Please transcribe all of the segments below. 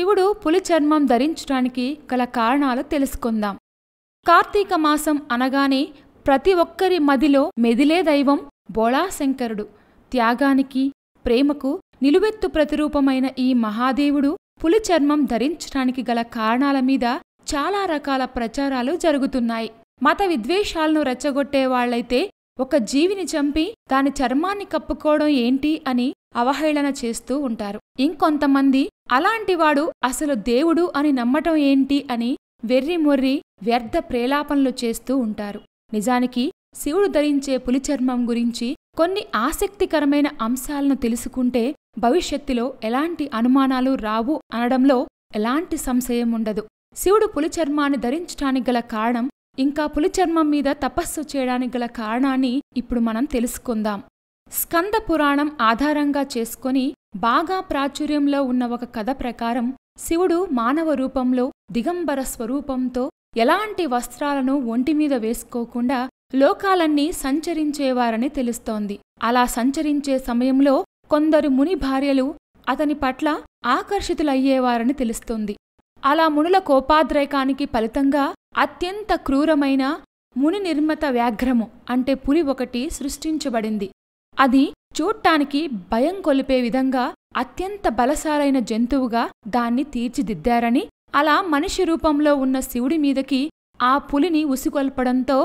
శివుడు పులి చర్మం ధరించడానికి గల కారణాలు తెలుసుకుందాం కార్తీక మాసం అనగానే ప్రతి ఒక్కరి మదిలో మెదిలే దైవం బోళాశంకరుడు త్యాగానికి ప్రేమకు నిలువెత్తు ప్రతిరూపమైన ఈ మహాదేవుడు పులి చర్మం ధరించడానికి గల కారణాల మీద చాలా రకాల ప్రచారాలు జరుగుతున్నాయి మత విద్వేషాలను రెచ్చగొట్టే వాళ్ళైతే ఒక జీవిని చంపి దాని చర్మాన్ని కప్పుకోవడం ఏంటి అని అవహేళన చేస్తూ ఉంటారు ఇంకొంతమంది అలాంటివాడు అసలు దేవుడు అని నమ్మటం ఏంటి అని వెర్రిమొర్రి వ్యర్థ ప్రేలాపనలు చేస్తూ ఉంటారు నిజానికి శివుడు ధరించే పులిచర్మం గురించి కొన్ని ఆసక్తికరమైన అంశాలను తెలుసుకుంటే భవిష్యత్తులో ఎలాంటి అనుమానాలు రావు అనడంలో ఎలాంటి సంశయం ఉండదు శివుడు పులిచర్మాన్ని ధరించటానికి గల కారణం ఇంకా పులిచర్మం మీద తపస్సు చేయడానికి గల కారణాన్ని ఇప్పుడు మనం తెలుసుకుందాం స్కంద పురాణం ఆధారంగా చేసుకొని బాగా ప్రాచుర్యంలో ఉన్న ఒక కథ ప్రకారం శివుడు మానవ రూపంలో దిగంబర స్వరూపంతో ఎలాంటి వస్త్రాలను ఒంటిమీద వేసుకోకుండా లోకాలన్నీ సంచరించేవారని తెలుస్తోంది అలా సంచరించే సమయంలో కొందరు ముని భార్యలు అతని పట్ల ఆకర్షితులయ్యేవారని తెలుస్తుంది అలా మునుల కోపాద్రేకానికి ఫలితంగా అత్యంత క్రూరమైన ముని నిర్మత వ్యాఘ్రము అంటే పులి ఒకటి సృష్టించబడింది అది చూడ్డానికి భయం కొలిపే విధంగా అత్యంత బలసారైన జంతువుగా దాన్ని తీర్చిదిద్దారని అలా మనిషి రూపంలో ఉన్న శివుడి మీదకి ఆ పులిని ఉసికొల్పడంతో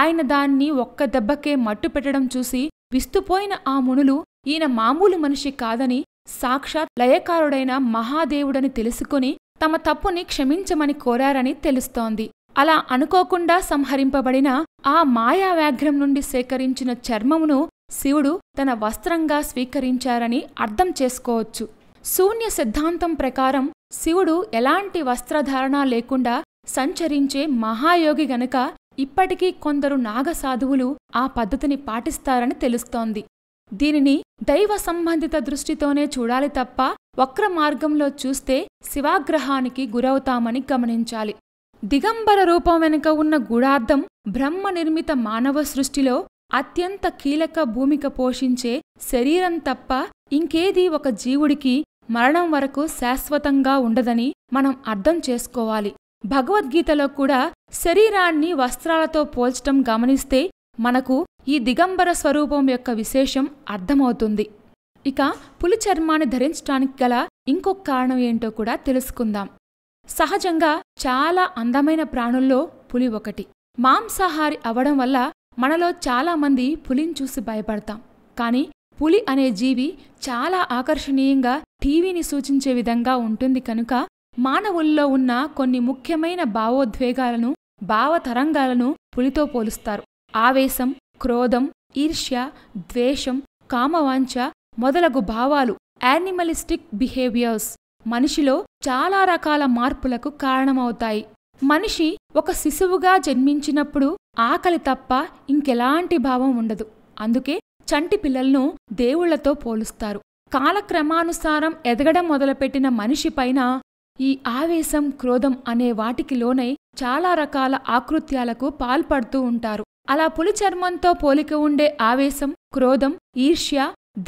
ఆయన దాన్ని ఒక్క దెబ్బకే మట్టు పెట్టడం చూసి విస్తుపోయిన ఆ మునులు ఈయన మామూలు మనిషి కాదని సాక్షాత్ లయకారుడైన మహాదేవుడని తెలుసుకుని తమ తప్పుని క్షమించమని కోరారని తెలుస్తోంది అలా అనుకోకుండా సంహరింపబడిన ఆ మాయావ్యాఘ్రం నుండి సేకరించిన చర్మమును శివుడు తన వస్త్రంగా స్వీకరించారని అర్థం చేసుకోవచ్చు శూన్య సిద్ధాంతం ప్రకారం శివుడు ఎలాంటి వస్త్రధారణ లేకుండా సంచరించే మహాయోగి గనుక ఇప్పటికీ కొందరు నాగసాధువులు ఆ పద్ధతిని పాటిస్తారని తెలుస్తోంది దీనిని దైవ సంబంధిత దృష్టితోనే చూడాలి తప్ప వక్ర మార్గంలో చూస్తే శివాగ్రహానికి గురవుతామని గమనించాలి దిగంబర రూపం వెనుక ఉన్న గూఢార్థం బ్రహ్మ నిర్మిత మానవ సృష్టిలో అత్యంత కీలక భూమిక పోషించే శరీరం తప్ప ఇంకేదీ ఒక జీవుడికి మరణం వరకు శాశ్వతంగా ఉండదని మనం అర్థం చేసుకోవాలి భగవద్గీతలో కూడా శరీరాన్ని వస్త్రాలతో పోల్చటం గమనిస్తే మనకు ఈ దిగంబర స్వరూపం యొక్క విశేషం అర్థమవుతుంది ఇక పులి చర్మాన్ని ధరించటానికి గల ఇంకొక కారణం ఏంటో కూడా తెలుసుకుందాం సహజంగా చాలా అందమైన ప్రాణుల్లో పులి ఒకటి మాంసాహారి అవడం వల్ల మనలో చాలామంది పులిని చూసి భయపడతాం కానీ పులి అనే జీవి చాలా ఆకర్షణీయంగా టీవీని సూచించే విధంగా ఉంటుంది కనుక మానవుల్లో ఉన్న కొన్ని ముఖ్యమైన భావోద్వేగాలను భావతరంగాలను పులితో పోలుస్తారు ఆవేశం క్రోధం ఈర్ష్య ద్వేషం కామవాంఛ మొదలగు భావాలు యానిమలిస్టిక్ బిహేవియర్స్ మనిషిలో చాలా రకాల మార్పులకు కారణమవుతాయి మనిషి ఒక శిశువుగా జన్మించినప్పుడు ఆకలి తప్ప ఇంకెలాంటి భావం ఉండదు అందుకే చంటి పిల్లలను దేవుళ్లతో పోలుస్తారు కాలక్రమానుసారం ఎదగడం మొదలుపెట్టిన మనిషిపైన ఈ ఆవేశం క్రోధం అనే వాటికి లోనై చాలా రకాల ఆకృత్యాలకు పాల్పడుతూ ఉంటారు అలా పులి చర్మంతో పోలిక ఉండే ఆవేశం క్రోధం ఈర్ష్య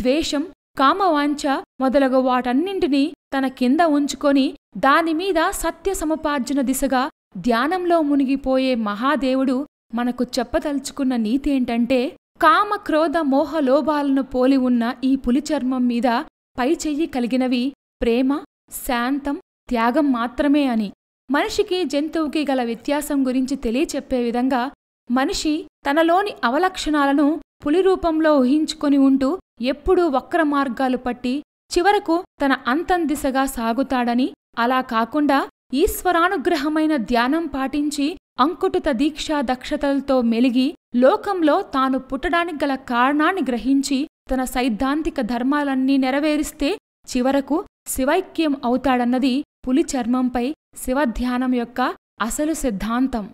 ద్వేషం కామవాంఛ మొదలగు వాటన్నింటినీ తన కింద ఉంచుకొని దానిమీద సత్య సముపార్జన దిశగా ధ్యానంలో మునిగిపోయే మహాదేవుడు మనకు చెప్పదలుచుకున్న నీతేంటంటే కామ క్రోధ మోహ లోభాలను పోలి ఉన్న ఈ పులిచర్మం మీద పై చెయ్యి కలిగినవి ప్రేమ శాంతం త్యాగం మాత్రమే అని మనిషికి జంతువుకి గల వ్యత్యాసం గురించి తెలియచెప్పే విధంగా మనిషి తనలోని అవలక్షణాలను పులిరూపంలో ఊహించుకొని ఉంటూ ఎప్పుడూ వక్ర మార్గాలు పట్టి చివరకు తన అంతం దిశగా సాగుతాడని అలా కాకుండా ఈశ్వరానుగ్రహమైన ధ్యానం పాటించి అంకుటుత దీక్షా దక్షతలతో మెలిగి లోకంలో తాను పుట్టడానికి గల కారణాన్ని గ్రహించి తన సైద్ధాంతిక ధర్మాలన్నీ నెరవేరిస్తే చివరకు శివైక్యం అవుతాడన్నది పులి చర్మంపై శివధ్యానం యొక్క అసలు సిద్ధాంతం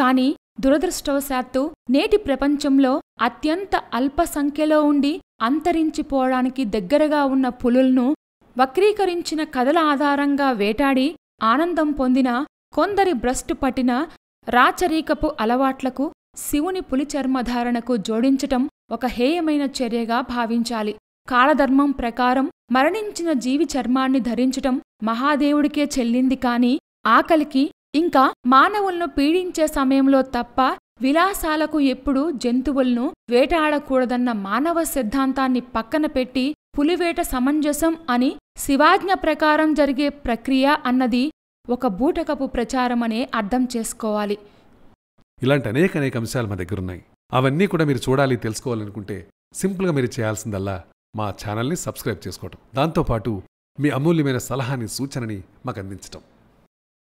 కాని దురదృష్టవశాత్తు నేటి ప్రపంచంలో అత్యంత అల్ప సంఖ్యలో ఉండి అంతరించిపోవడానికి దగ్గరగా ఉన్న పులుల్ను వక్రీకరించిన కథల ఆధారంగా వేటాడి ఆనందం పొందిన కొందరి భ్రష్టు పట్టిన రాచరీకపు అలవాట్లకు శివుని పులిచర్మధారణకు జోడించటం ఒక హేయమైన చర్యగా భావించాలి కాలధర్మం ప్రకారం మరణించిన జీవి చర్మాన్ని ధరించటం మహాదేవుడికే చెల్లింది కాని ఆకలికి ఇంకా మానవులను పీడించే సమయంలో తప్ప విలాసాలకు ఎప్పుడూ జంతువులను వేటాడకూడదన్న మానవ సిద్ధాంతాన్ని పక్కన పెట్టి పులివేట సమంజసం అని శివాజ్ఞ ప్రకారం జరిగే ప్రక్రియ అన్నది ఒక బూటకపు ప్రచారమనే అర్థం చేసుకోవాలి ఇలాంటి అనేక అనేక అంశాలు మా దగ్గర ఉన్నాయి అవన్నీ కూడా మీరు చూడాలి తెలుసుకోవాలనుకుంటే సింపుల్గా మీరు చేయాల్సిందల్లా మా ఛానల్ని సబ్స్క్రైబ్ చేసుకోవటం దాంతోపాటు మీ అమూల్యమైన సలహాని సూచనని మాకు అందించటం